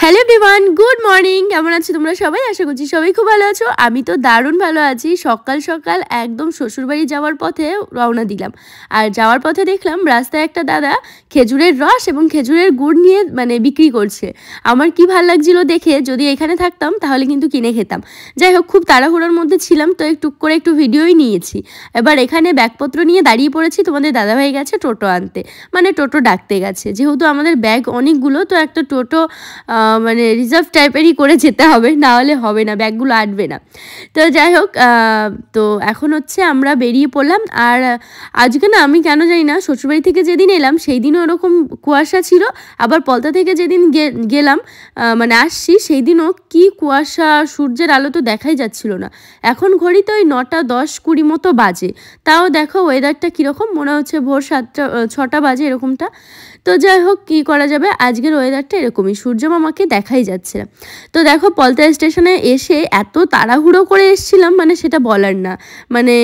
Hello everyone good morning কেমন আছো তোমরা সবাই আশা করছি সবাই খুব ভালো আছো আমি তো দারুণ ভালো আছি সকাল সকাল একদম শ্বশুরবাড়ি যাওয়ার পথে রওনা দিলাম আর যাওয়ার পথে দেখলাম রাস্তায় একটা দাদা খেজুরের রস এবং খেজুরের গুড় নিয়ে মানে বিক্রি করছে আমার কি ভাল লাগছিল দেখে যদি এখানে থাকতাম তাহলে কিন্তু কিনে খেতাম যাই হোক খুব তাড়াহুড়োর মধ্যে ছিলাম তো একটু করে একটু ভিডিওই নিয়েছি এবার এখানে ব্যাগপত্র নিয়ে দাঁড়িয়ে পড়েছি তোমাদের দাদাভাই গেছে টোটো আনতে মানে টোটো ডাকতে গেছে যেহেতু আমাদের ব্যাগ অনেকগুলো তো একটা টোটো মানে রিজার্ভ টাইপেরই করে যেতে হবে না হলে হবে না ব্যাগগুলো আটবে না তো যাই হোক তো এখন হচ্ছে আমরা বেরিয়ে পড়লাম আর আজকে না আমি কেন জানি না শ্বশুরবাড়ি থেকে যেদিন এলাম সেই দিনও ওরকম কুয়াশা ছিল আবার পলতা থেকে যেদিন গেলাম মানে আসছি সেই দিনও কি কুয়াশা সূর্যের আলো তো দেখাই যাচ্ছিল না এখন ঘড়ি তো ওই নটা দশ কুড়ি মতো বাজে তাও দেখো ওয়েদারটা কীরকম মনে হচ্ছে ভোর সাতটা ছটা বাজে এরকমটা তো যাই হোক কী করা যাবে আজকের ওয়েদারটা এরকমই সূর্য মামাকে দেখাই যাচ্ছে না তো দেখো পলতা স্টেশনে এসে এত তাড়াহুড়ো করে এসছিলাম মানে সেটা বলার না মানে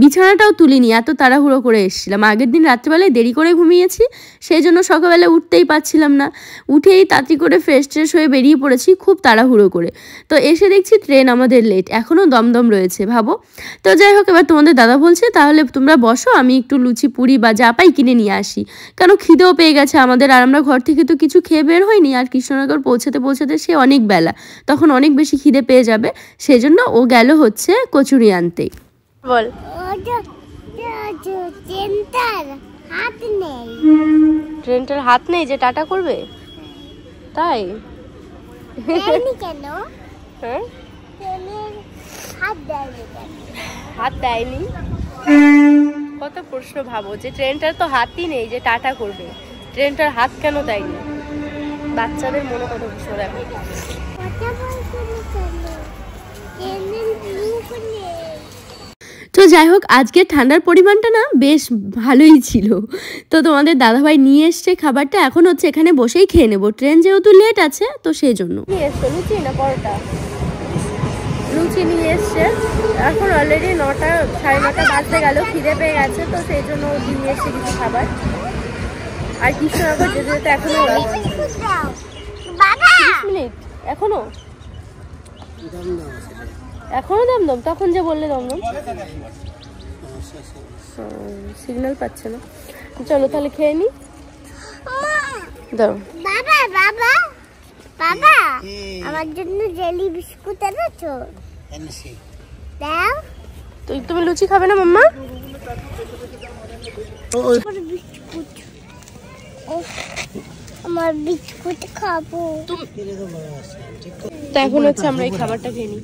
বিছানাটাও তুলিনি এত তাড়াহুড়ো করে এসছিলাম আগের দিন রাত্রিবেলায় দেরি করে ঘুমিয়েছি সেই জন্য সকালবেলা উঠতেই পারছিলাম না উঠেই তাড়াতাড়ি করে ফ্রেশ ট্রেশ হয়ে বেরিয়ে পড়েছি খুব তাড়াহুড়ো করে তো এসে দেখছি ট্রেন আমাদের লেট এখনও দমদম রয়েছে ভাবো তো যাই হোক এবার তোমাদের দাদা বলছে তাহলে তোমরা বসো আমি একটু লুচি পুরি বা যা পাই কিনে নিয়ে আসি কেন খিদেও পেয়ে হয়ে গেছে আমাদের আর আমরা ঘর থেকে তো কিছু খেয়ে বের হইনি আর কৃষ্ণনগর পৌঁছাতে পৌঁছাতে সে অনেক বেলা তখন অনেক বেশি খিদে পেয়ে যাবে সেজন্য ও গেল হচ্ছে কচুরি আনতে বল ট্রেনটার হাত নেই যে টাটা করবে তাই কেন হ্যাঁ হাত দেয়নি কত প্রশ্ন ভাবো যে ট্রেনটার তো হাতই নেই যে টাটা করবে ট্রেনটার হাত কেন দেয়নি বাচ্চাদের মনে কত কিছু দেখো তো যাই হোক আজকে ঠান্ডার পরিমাণটা না বেশ ভালোই ছিল তো তোমাদের দাদাভাই নিয়ে এসছে খাবারটা এখন হচ্ছে এখানে বসেই খেয়ে নেবো ট্রেন যেহেতু লেট আছে তো সেই জন্য লুচি না পরোটা লুচি নিয়ে এসছে এখন অলরেডি নটা সাড়ে নটা বাজতে গেল খিদে পেয়ে গেছে তো সেই জন্য নিয়ে এসছে কিছু খাবার আর কৃষ্ণনগর যেতে যেতে এখনো মিনিট এখনো এখনো দম তখন যে বললে দম দম সিগন্যাল পাচ্ছে না চলো তাহলে খেয়ে নি দাও বাবা বাবা বাবা আমার জন্য জেলি বিস্কুট এনেছো দাও তুই তুমি লুচি খাবে না মাম্মা বিস্কুট আমার বিস্কুট খাবো তো এখন হচ্ছে আমরা এই খাবারটা খেয়ে নিই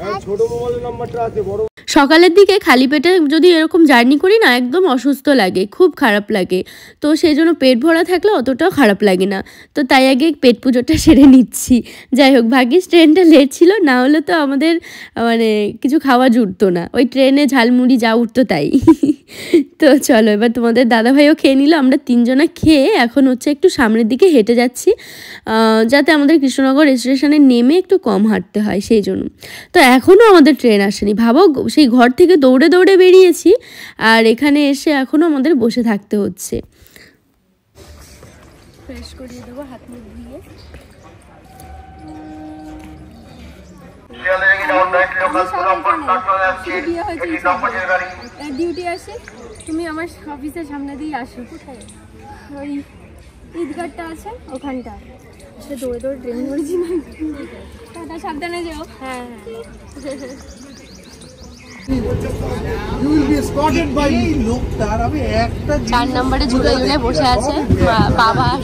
হ্যাঁ, ছোট মোবাইলের নাম্বারটা আছে বড় সকালের দিকে খালি পেটে যদি এরকম জার্নি করি না একদম অসুস্থ লাগে খুব খারাপ লাগে তো সেই জন্য পেট ভরা থাকলে অতটাও খারাপ লাগে না তো তাই আগে পেট পুজোটা সেরে নিচ্ছি যাই হোক ভাগ্যিস ট্রেনটা লেট ছিল না হলে তো আমাদের মানে কিছু খাওয়া জুটতো না ওই ট্রেনে ঝালমুড়ি যা উঠতো তাই তো চলো এবার তোমাদের দাদাভাইও খেয়ে নিল আমরা তিনজনা খেয়ে এখন হচ্ছে একটু সামনের দিকে হেঁটে যাচ্ছি যাতে আমাদের কৃষ্ণনগর স্টেশনে নেমে একটু কম হাঁটতে হয় সেই জন্য তো এখনও আমাদের ট্রেন আসেনি ভাবো সেই ঘর থেকে দৌড়ে দৌড়ে বেরিয়েছি আর এখানে এসে এখনও আমাদের বসে থাকতে হচ্ছে ফ্রেশ করিয়ে দেবো হাত মুখ ধুয়ে থেকে বিয়ে হয়েছে ডিউটি আসে তুমি আমার অফিসের সামনে দিয়ে আসো কোথায় ওই ঈদগাহটা আছে ওখানটা সে দৌড়ে দৌড়ে ট্রেন করেছি না দাদা সাবধানে যাও হ্যাঁ একটা হ্যাঁ। চার নম্বরে ঝুলে ঝুলে বসে আছে বাবা আর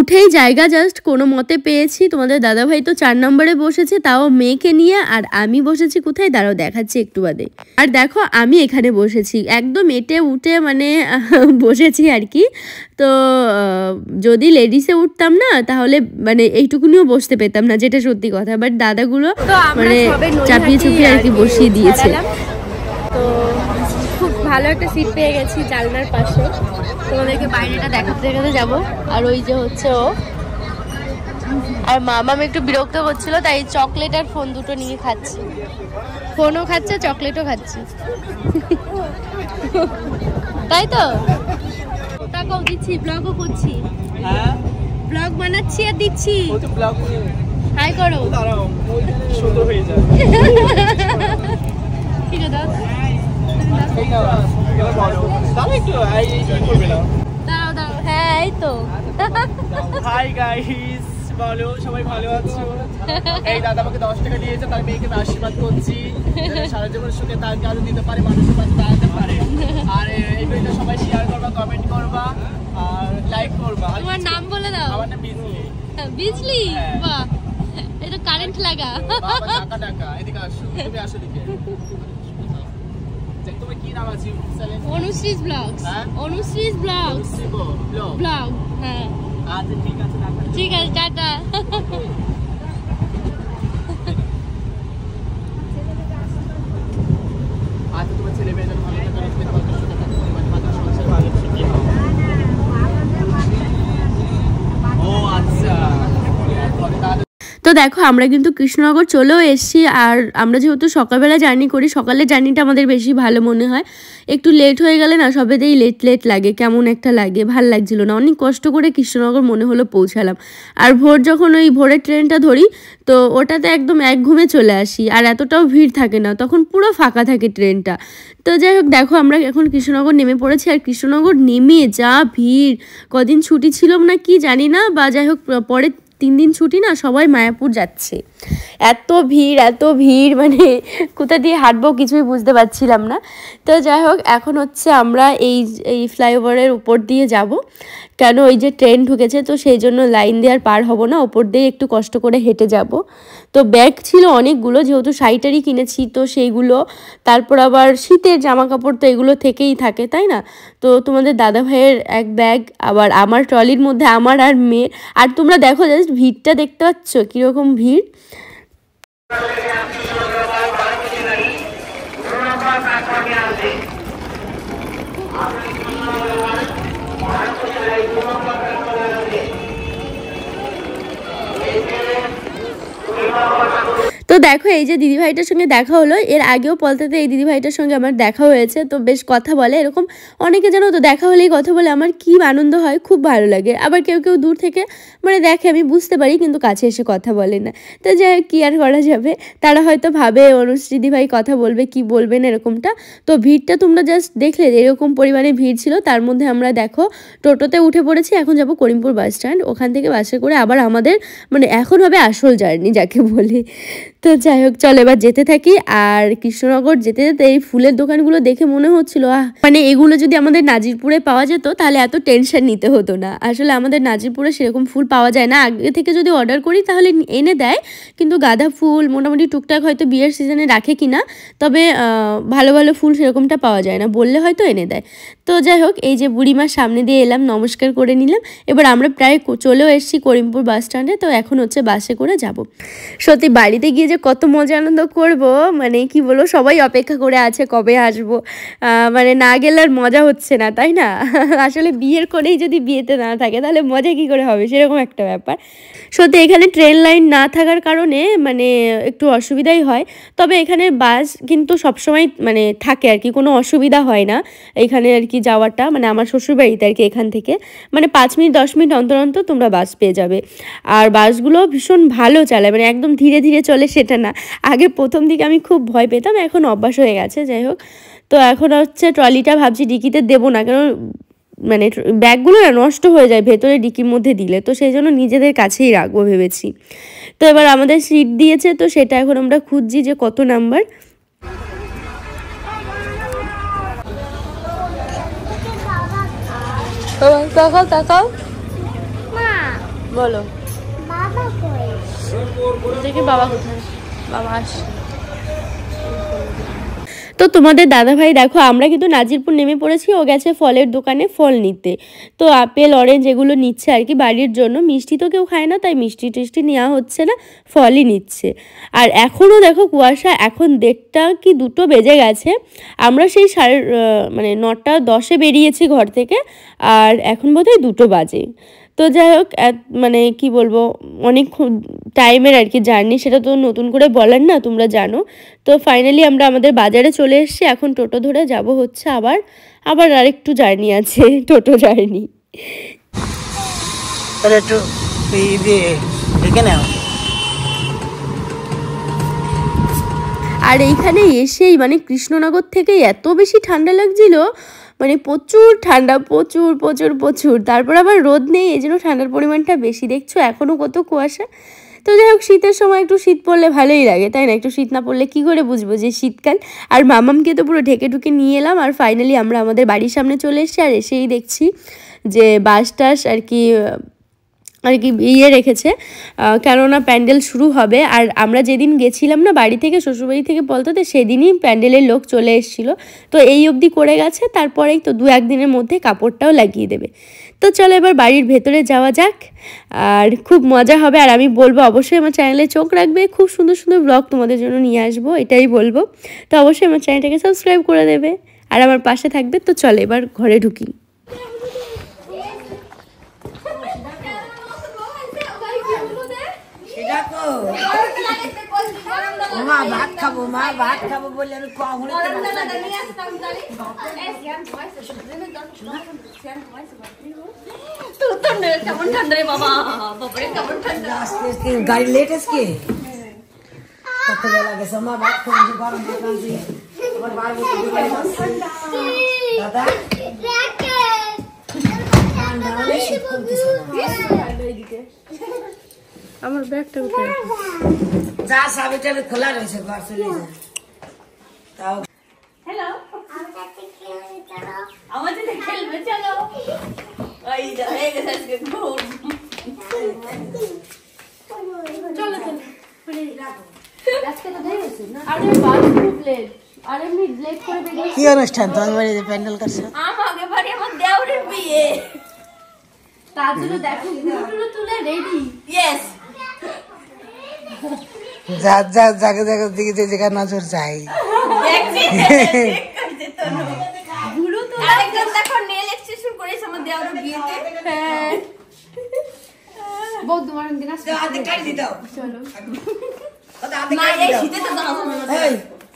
উঠেই জায়গা জাস্ট কোনো মতে পেয়েছি তোমাদের দাদাভাই তো চার নম্বরে বসেছে তাও মেয়েকে নিয়ে আর আমি বসেছি কোথায় দাঁড়াও দেখাচ্ছি একটু বাদে আর দেখো আমি এখানে বসেছি একদম এটে উঠে মানে বসেছি আর কি তো যদি লেডিসে উঠতাম না তাহলে মানে এইটুকুনিও বসতে পেতাম না যেটা সত্যি কথা বাট দাদাগুলো মানে চাপিয়ে চুপিয়ে আর কি বসিয়ে দিয়েছে তো ভালো একটা সিট পেয়ে গেছি জালনার পাশে তোমাদেরকে বাইরেটা দেখাতে দেখাতে যাবো আর ওই যে হচ্ছে ও আর মামাম একটু বিরক্ত করছিল তাই চকলেট আর ফোন দুটো নিয়ে খাচ্ছি ফোনও খাচ্ছে চকলেটও খাচ্ছি তাই তো দিচ্ছি ব্লগও করছি ব্লগ হ্যাঁ? বানাচ্ছি আর দিচ্ছি হাই করো ঠিক আছে হ্যাঁ এই তো হাই গাইস বলো সবাই ভালো আছো এই দাদা আমাকে দশ টাকা দিয়েছে তার মেয়েকে আশীর্বাদ করছি সারা জীবন সুখে তার কাজ দিতে পারে মানুষের কাছে পারে আর এই ভিডিওটা সবাই শেয়ার করবা কমেন্ট করবা আর লাইক করবা তোমার নাম বলে দাও আমার নাম বিজলি হ্যাঁ, বিজলি হ্যাঁ। বাহ এটা কারেন্ট লাগা টাকা টাকা এদিকে আসো তুমি আসো এদিকে qui dans la Jérusalem On nous blogs. Hein? On nous blogs. C'est bon, blog. Blog. দেখো আমরা কিন্তু কৃষ্ণনগর চলেও এসেছি আর আমরা যেহেতু সকালবেলা জার্নি করি সকালে জার্নিটা আমাদের বেশি ভালো মনে হয় একটু লেট হয়ে গেলে না সবেতেই লেট লেট লাগে কেমন একটা লাগে ভাল লাগছিল না অনেক কষ্ট করে কৃষ্ণনগর মনে হলো পৌঁছালাম আর ভোর যখন ওই ভোরের ট্রেনটা ধরি তো ওটাতে একদম এক ঘুমে চলে আসি আর এতটাও ভিড় থাকে না তখন পুরো ফাঁকা থাকে ট্রেনটা তো যাই হোক দেখো আমরা এখন কৃষ্ণনগর নেমে পড়েছি আর কৃষ্ণনগর নেমে যা ভিড় কদিন ছুটি ছিল না কি জানি না বা যাই হোক পরে তিন দিন ছুটি না সবাই মায়াপুর যাচ্ছে এত ভিড় এত ভিড় মানে কোথা দিয়ে হাঁটবো কিছুই বুঝতে পারছিলাম না তো যাই হোক এখন হচ্ছে আমরা এই এই ফ্লাইওভারের উপর দিয়ে যাব কেন ওই যে ট্রেন ঢুকেছে তো সেই জন্য লাইন দেওয়ার পার হব না ওপর দিয়ে একটু কষ্ট করে হেঁটে যাব তো ব্যাগ ছিল অনেকগুলো যেহেতু শাড়িটারি কিনেছি তো সেইগুলো তারপর আবার শীতের জামা কাপড় তো এগুলো থেকেই থাকে তাই না তো তোমাদের দাদা ভাইয়ের এক ব্যাগ আবার আমার ট্রলির মধ্যে আমার আর মেয়ের আর তোমরা দেখো জাস্ট ভিড়টা দেখতে পাচ্ছ কীরকম ভিড় भारत को चलाई তো দেখো এই যে দিদিভাইটার সঙ্গে দেখা হলো এর আগেও পলতাতে এই দিদিভাইটার সঙ্গে আমার দেখা হয়েছে তো বেশ কথা বলে এরকম অনেকে জানো তো দেখা হলেই কথা বলে আমার কি আনন্দ হয় খুব ভালো লাগে আবার কেউ কেউ দূর থেকে মানে দেখে আমি বুঝতে পারি কিন্তু কাছে এসে কথা বলে না তো যে কি আর করা যাবে তারা হয়তো ভাবে অনুশ্রী দিদিভাই কথা বলবে কি বলবেন এরকমটা তো ভিড়টা তোমরা জাস্ট দেখলে এরকম পরিমাণে ভিড় ছিল তার মধ্যে আমরা দেখো টোটোতে উঠে পড়েছি এখন যাব করিমপুর বাস স্ট্যান্ড ওখান থেকে বাসে করে আবার আমাদের মানে এখন হবে আসল জার্নি যাকে বলি তো যাই হোক চলো এবার যেতে থাকি আর কৃষ্ণনগর যেতে যেতে এই ফুলের দোকানগুলো দেখে মনে হচ্ছিল মানে এগুলো যদি আমাদের নাজিরপুরে পাওয়া যেত তাহলে এত টেনশন নিতে হতো না আসলে আমাদের নাজিরপুরে সেরকম ফুল পাওয়া যায় না আগে থেকে যদি অর্ডার করি তাহলে এনে দেয় কিন্তু গাঁদা ফুল মোটামুটি টুকটাক হয়তো বিয়ের সিজনে রাখে কি না তবে ভালো ভালো ফুল সেরকমটা পাওয়া যায় না বললে হয়তো এনে দেয় তো যাই হোক এই যে বুড়িমার সামনে দিয়ে এলাম নমস্কার করে নিলাম এবার আমরা প্রায় চলেও এসেছি করিমপুর বাস স্ট্যান্ডে তো এখন হচ্ছে বাসে করে যাব সত্যি বাড়িতে গিয়ে যে কত মজা আনন্দ করব মানে কি বলবো সবাই অপেক্ষা করে আছে কবে আসব মানে না গেলে আর মজা হচ্ছে না তাই না আসলে বিয়ের করেই যদি বিয়েতে না থাকে তাহলে মজা কি করে হবে সেরকম একটা ব্যাপার সত্যি এখানে ট্রেন লাইন না থাকার কারণে মানে একটু অসুবিধাই হয় তবে এখানে বাস কিন্তু সবসময় মানে থাকে আর কি কোনো অসুবিধা হয় না এখানে আর কি যাওয়াটা মানে আমার শ্বশুরবাড়িতে আর কি এখান থেকে মানে পাঁচ মিনিট দশ মিনিট অন্তর অন্তর তোমরা বাস পেয়ে যাবে আর বাসগুলো ভীষণ ভালো চালায় মানে একদম ধীরে ধীরে চলে সে সেটা না আগে প্রথম দিকে আমি খুব ভয় পেতাম এখন অভ্যাস হয়ে গেছে যাই হোক তো এখন হচ্ছে ট্রলিটা ভাবছি ডিকিতে দেবো না কারণ মানে ব্যাগগুলো না নষ্ট হয়ে যায় ভেতরে ডিকির মধ্যে দিলে তো সেই জন্য নিজেদের কাছেই রাখবো ভেবেছি তো এবার আমাদের সিট দিয়েছে তো সেটা এখন আমরা খুঁজছি যে কত নাম্বার বলো তো তোমাদের দাদাভাই দেখো আমরা কিন্তু নাজিরপুর নেমে পড়েছি ও গেছে ফলের দোকানে ফল নিতে তো আপেল অরেঞ্জ এগুলো নিচ্ছে আর কি বাড়ির জন্য মিষ্টি তো কেউ খায় না তাই মিষ্টি টিষ্টি নেওয়া হচ্ছে না ফলই নিচ্ছে আর এখনও দেখো কুয়াশা এখন দেড়টা কি দুটো বেজে গেছে আমরা সেই সাড়ে মানে নটা দশে বেরিয়েছি ঘর থেকে আর এখন বোধহয় দুটো বাজে তো যাই হোক মানে কি বলবো অনেক টাইমের আর কি জার্নি সেটা তো নতুন করে বলার না তোমরা জানো তো ফাইনালি আমরা আমাদের বাজারে চলে এসেছি এখন টোটো ধরে যাব হচ্ছে আবার আবার আরেকটু জার্নি আছে টোটো জার্নি আর এইখানে এসেই মানে কৃষ্ণনগর থেকে এত বেশি ঠান্ডা লাগছিল মানে প্রচুর ঠান্ডা প্রচুর প্রচুর প্রচুর তারপর আবার রোদ নেই এই জন্য ঠান্ডার পরিমাণটা বেশি দেখছো এখনও কত কুয়াশা তো যাই হোক শীতের সময় একটু শীত পড়লে ভালোই লাগে তাই না একটু শীত না পড়লে কি করে বুঝবো যে শীতকাল আর মামামকে তো পুরো ঢেকে ঢুকে নিয়ে এলাম আর ফাইনালি আমরা আমাদের বাড়ির সামনে চলে এসেছি আর এসেই দেখছি যে বাস টাস আর কি আর কি ইয়ে রেখেছে কেননা প্যান্ডেল শুরু হবে আর আমরা যেদিন গেছিলাম না বাড়ি থেকে শ্বশুরবাড়ি থেকে তো সেদিনই প্যান্ডেলের লোক চলে এসেছিল তো এই অবধি করে গেছে তারপরেই তো দু একদিনের মধ্যে কাপড়টাও লাগিয়ে দেবে তো চলো এবার বাড়ির ভেতরে যাওয়া যাক আর খুব মজা হবে আর আমি বলবো অবশ্যই আমার চ্যানেলে চোখ রাখবে খুব সুন্দর সুন্দর ব্লগ তোমাদের জন্য নিয়ে আসবো এটাই বলবো তো অবশ্যই আমার চ্যানেলটাকে সাবস্ক্রাইব করে দেবে আর আমার পাশে থাকবে তো চলো এবার ঘরে ঢুকি মা ভাত খাবো মা ভাত খাবো বলে আমি কখনো তুই তো কেমন ঠান্ডা রে বাবা বাপরে কেমন ঠান্ডা গাড়ি লেট আজকে কত বেলা গেছে মা ভাত খাবো গরম দাদা আমার ব্যাগটা উঠে যা সব এটা খোলা রয়েছে ঘর চলে যা তাও হ্যালো আমার সাথে খেলবে চলো ওই যা হয়ে গেছে আজকে ঘুম চলো কি অনুষ্ঠান তোমার বাড়িতে প্যান্ডেল করছে আমাকে বাড়ি আমার দেওরের বিয়ে তার জন্য দেখো তুলে রেডি ইয়েস যা যা জায়গা জায়গা দিকে যে জায়গা নজর যাই হ্যাঁ। তোমার দিন আসবে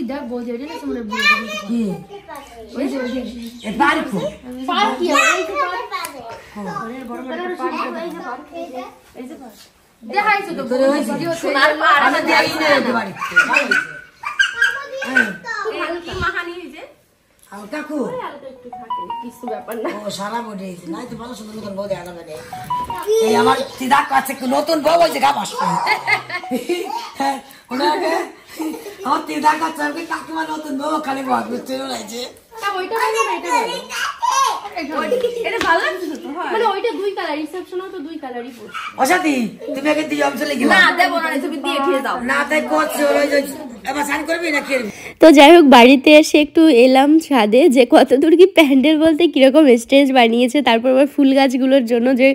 কি দেখবো যে এটা কি ওই যে ওই যে পার্ক পার্ক কি পার্ক বড় বড় পার্ক এই যে পার্ক দেখাইছো তো সোনার আমি না বাড়ি ভালো সুন্দর নতুন বউ আমার দিদা কাছে নতুন বউ হয়েছে গা বাস আমার কাকিমা খালি তো যাই হোক বাড়িতে এসে একটু এলাম ছাদে যে কতদূর কি প্যান্ডেল বলতে কিরকম স্টেজ বানিয়েছে তারপর আবার ফুল গাছগুলোর জন্য যে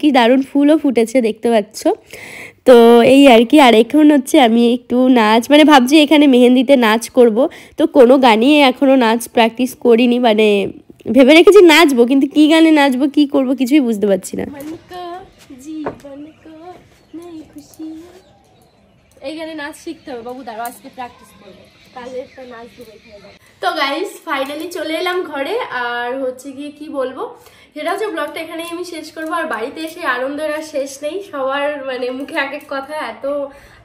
কি দারুণ ফুলও ফুটেছে দেখতে পাচ্ছ তো এই আর কি আর এখন হচ্ছে আমি একটু নাচ মানে ভাবছি এখানে মেহেন্দিতে নাচ করব তো কোনো গানই এখনও নাচ প্র্যাকটিস করিনি মানে ভেবে রেখেছি নাচবো কিন্তু কি গানে নাচবো কি করব কিছুই বুঝতে পারছি না এই গানে নাচ শিখতে হবে বাবু দাঁড়াও আজকে প্র্যাকটিস করবো তো গাইস ফাইনালি চলে এলাম ঘরে আর হচ্ছে গিয়ে কি বলবো সেটা হচ্ছে ব্লগটা এখানেই আমি শেষ করবো আর বাড়িতে এসে আনন্দের আর শেষ নেই সবার মানে মুখে এক এক কথা এত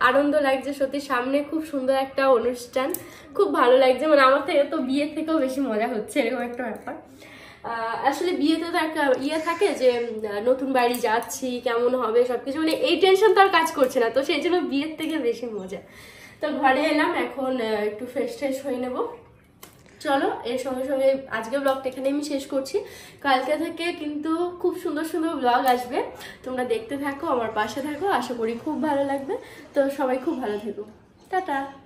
আনন্দ লাগছে সত্যি সামনে খুব সুন্দর একটা অনুষ্ঠান খুব ভালো লাগছে মানে আমার থেকে তো বিয়ের থেকেও বেশি মজা হচ্ছে এরকম একটা ব্যাপার আসলে বিয়েতে তো একটা ইয়ে থাকে যে নতুন বাড়ি যাচ্ছি কেমন হবে সবকিছু মানে এই টেনশন তো আর কাজ করছে না তো সেই জন্য বিয়ের থেকে বেশি মজা তো ঘরে এলাম এখন একটু ফ্রেশ ট্রেশ হয়ে নেবো চলো এর সঙ্গে সঙ্গে আজকে ব্লগটা এখানে আমি শেষ করছি কালকে থেকে কিন্তু খুব সুন্দর সুন্দর ব্লগ আসবে তোমরা দেখতে থাকো আমার পাশে থাকো আশা করি খুব ভালো লাগবে তো সবাই খুব ভালো থেকো টাটা